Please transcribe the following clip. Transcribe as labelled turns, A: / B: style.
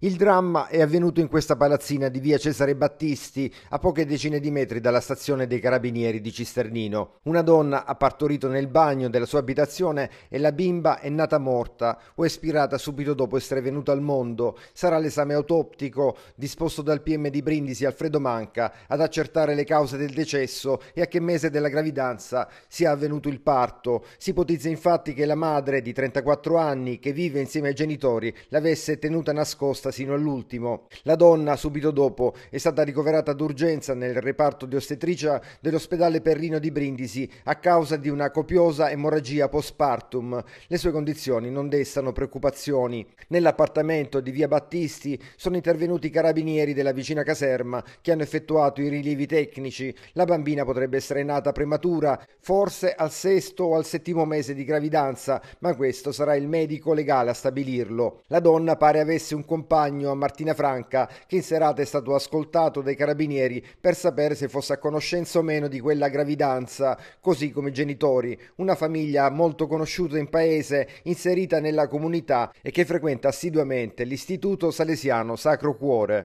A: Il dramma è avvenuto in questa palazzina di via Cesare Battisti, a poche decine di metri dalla stazione dei carabinieri di Cisternino. Una donna ha partorito nel bagno della sua abitazione e la bimba è nata morta o espirata subito dopo essere venuta al mondo. Sarà l'esame autoptico disposto dal PM di Brindisi Alfredo Manca ad accertare le cause del decesso e a che mese della gravidanza sia avvenuto il parto. Si ipotizza infatti che la madre di 34 anni, che vive insieme ai genitori, l'avesse tenuta nascosta composta sino all'ultimo. La donna, subito dopo, è stata ricoverata d'urgenza nel reparto di ostetricia dell'ospedale Perrino di Brindisi a causa di una copiosa emorragia postpartum. Le sue condizioni non destano preoccupazioni. Nell'appartamento di via Battisti sono intervenuti i carabinieri della vicina caserma che hanno effettuato i rilievi tecnici. La bambina potrebbe essere nata prematura, forse al sesto o al settimo mese di gravidanza, ma questo sarà il medico legale a stabilirlo. La donna pare avesse un compagno compagno a Martina Franca, che in serata è stato ascoltato dai carabinieri per sapere se fosse a conoscenza o meno di quella gravidanza, così come i genitori, una famiglia molto conosciuta in paese, inserita nella comunità e che frequenta assiduamente l'istituto salesiano Sacro Cuore.